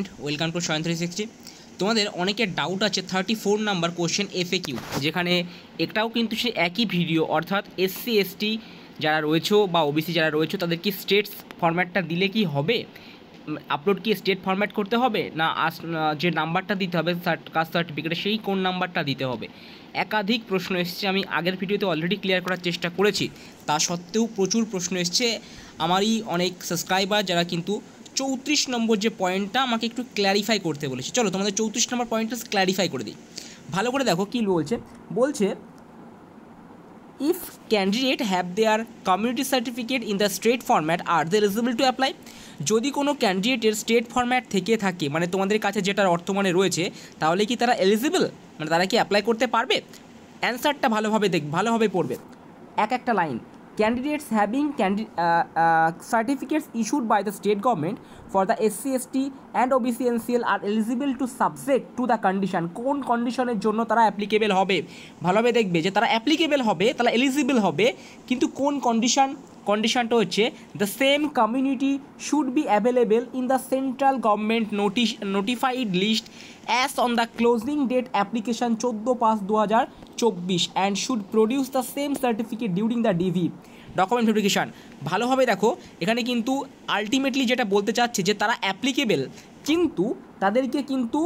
and welcome to সয়ন three sixty তোমাদের অনেকের ডাউট আছে thirty four number question F A Q যেখানে এটাও কিন্তু সে একই ভিডিও অর্থাৎ এসসি এসটি যারা রয়েছে বা ওবিসি যারা রয়েছে তাদের কি স্টেটস ফরম্যাটটা দিলে কি হবে আপলোড কি স্টেট ফরম্যাট করতে হবে না আস যে নাম্বারটা দিতে হবে কাস্ট সার্টিফিকেটে সেই কোন নাম্বারটা দিতে হবে একাধিক প্রশ্ন এসছে আমি আগের ভিডিওতে অলরেডি ক্লিয়ার করার চেষ্টা করেছি তা সত্ত্বেও প্রচুর প্রশ্ন এসছে আমারই অনেক সাবস্ক্রাইবার যারা কিন্তু চৌত্রিশ নম্বর যে পয়েন্টটা আমাকে একটু ক্ল্যারিফাই করতে বলেছে চলো তোমাদের চৌত্রিশ নম্বর পয়েন্টটা ক্ল্যারিফাই করে দিই ভালো করে দেখো কী বলছে বলছে if candidate have their community certificate in the state format are they eligible to apply যদি কোনো ক্যান্ডিডেটের স্টেট ফরম্যাট থেকে থাকে মানে তোমাদের কাছে যেটার অর্থমানে রয়েছে তাহলে কি তারা এলিজিবল মানে তারা কি অ্যাপ্লাই করতে পারবে অ্যান্সারটা ভালোভাবে দেখ ভালোভাবে পড়বে এক একটা line candidates having candid certificates issued by the state government for the S C SC, and O B C N C L are eligible to subject to the condition কোন কন্ডিশনের জন্য তারা অ্যাপ্লিকেবল হবে ভালোভাবে দেখবে যে তারা অ্যাপ্লিকেবল হবে তারা এলিজিবল হবে কিন্তু কোন কন্ডিশন কন্ডিশনটা হচ্ছে the same community should be available in the central government notice notified list as on the closing date application চোদ্দো পাঁচ দু হাজার চব্বিশ and should produce the same certificate during the D V document verification ভালোভাবে দেখো এখানে কিন্তু আলটিমেটলি যেটা বলতে চাচ্ছে যে তারা অ্যাপ্লিকেবেল কিন্তু তাদেরকে কিন্তু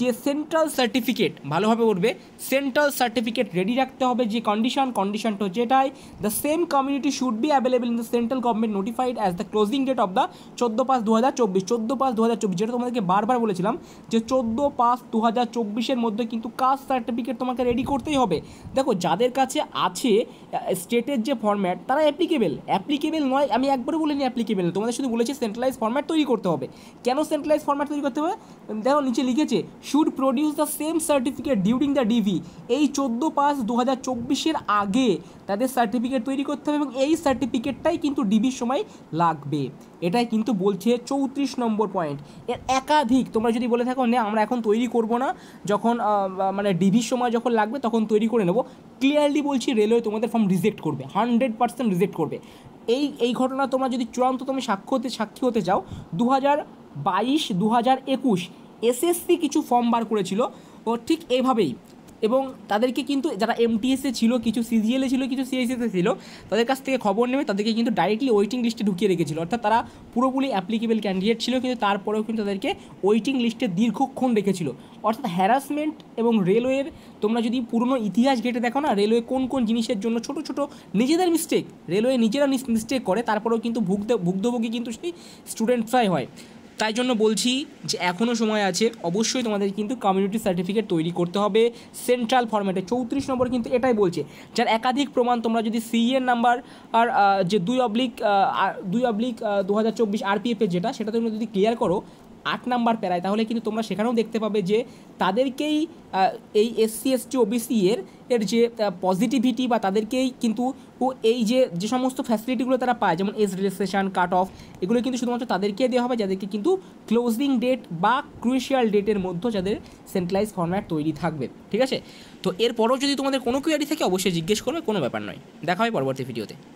যে সেন্ট্রাল সার্টিফিকেট ভালোভাবে উঠবে সেন্ট্রাল সার্টিফিকেট রেডি রাখতে হবে যে কন্ডিশন কন্ডিশনটা হচ্ছে এটাই the same community should be available in the central government notified as the closing date of the চোদ্দো পাঁচ দু হাজার চব্বিশ চোদ্দো পাঁচ দু হাজার চব্বিশ যেটা তোমাদেরকে বারবার বলেছিলাম যে চোদ্দো পাঁচ দু হাজার চব্বিশের মধ্যে কিন্তু কাস্ট সার্টিফিকেট তোমাকে রেডি করতেই হবে দেখো যাদের কাছে আছে স্টেটের যে ফর্ম্যাট তারা অ্যাপ্লিকেবেল অ্যাপ্লিকেবেল নয় আমি একবারও বলিনি অ্যাপ্লিকেবেল তোমাদের শুধু বলেছি সেন্ট্রালাইজ ফর্ম্যাট তৈরি করতে হবে কেন সেন্ট্রালাইজ ফর্ম্যাট তৈরি করতে হবে দেখো নিচে লিখেছে should produce the same certificate during the D V এই চোদ্দো পাঁচ দু হাজার চব্বিশের আগে তাদের সার্টিফিকেট তৈরি করতে হবে এবং এই সার্টিফিকেটটাই কিন্তু ডিভির সময় লাগবে এটাই কিন্তু বলছে চৌত্রিশ নম্বর পয়েন্ট এর একাধিক তোমরা যদি বলে থাকো না আমরা এখন তৈরি করব না যখন মানে ডিভির সময় যখন লাগবে তখন তৈরি করে নেব ক্লিয়ারলি বলছি রেলওয়ে তোমাদের ফর্ম রিজেক্ট করবে হান্ড্রেড পার্সেন্ট রিজেক্ট করবে এই এই ঘটনা তোমরা যদি চূড়ান্ত তুমি সাক্ষ্য হতে সাক্ষী হতে চাও দু হাজার বাইশ দু হাজার একুশ এসএসসি কিছু ফর্ম বার করেছিল ও ঠিক এইভাবেই এবং তাদেরকে কিন্তু যারা এমটিএসে ছিল কিছু সিজিএলে ছিল কিছু সিএসএসে ছিল তাদের কাছ থেকে খবর নেবে তাদেরকে কিন্তু ডাইরেক্টলি ওয়েটিং লিস্টে ঢুকিয়ে রেখেছিল অর্থাৎ তারা পুরোপুরি অ্যাপ্লিকেবল ক্যান্ডিডেট ছিল কিন্তু তারপরেও কিন্তু তাদেরকে ওয়েটিং লিস্টে দীর্ঘক্ষণ রেখেছিল অর্থাৎ হ্যারাসমেন্ট এবং রেলওয়ের তোমরা যদি পুরনো ইতিহাস ঘেটে দেখো না রেলওয়ে কোন কোন জিনিসের জন্য ছোট ছোট নিজেদের মিস্টেক রেলওয়ে নিজেরা মিস্টেক করে তারপরেও কিন্তু ভুগতে ভুক্তভোগী কিন্তু সেই স্টুডেন্টরাই হয় তাই জন্য বলছি যে এখনও সময় আছে অবশ্যই তোমাদের কিন্তু কমিউনিটি সার্টিফিকেট তৈরি করতে হবে সেন্ট্রাল ফর্ম্যাটে চৌত্রিশ নম্বর কিন্তু এটাই বলছে যার একাধিক প্রমাণ তোমরা যদি সিএর নাম্বার আর যে দুই অবলিক দুই অবলিক দু হাজার চব্বিশ আরপিএফের যেটা সেটা তোমরা যদি ক্লিয়ার করো আট নাম্বার প্যারায় তাহলে কিন্তু তোমরা সেখানেও দেখতে পাবে যে তাদেরকেই এই এসসি এসটি ওবিসি এর এর যে পজিটিভিটি বা তাদেরকেই কিন্তু ও এই যে যে সমস্ত ফ্যাসিলিটিগুলো তারা পায় যেমন এজ রিলেক্সেশন কাট অফ এগুলো কিন্তু শুধুমাত্র তাদেরকেই দেওয়া হবে যাদেরকে কিন্তু ক্লোজিং ডেট বা ক্রুশিয়াল ডেটের মধ্যে যাদের সেন্ট্রালাইজ ফর্ম্যাট তৈরি থাকবে ঠিক আছে তো এরপরও যদি তোমাদের কোনো কোয়ারি থাকে অবশ্যই জিজ্ঞেস করবে কোনো ব্যাপার নয় দেখা হয় পরবর্তী ভিডিওতে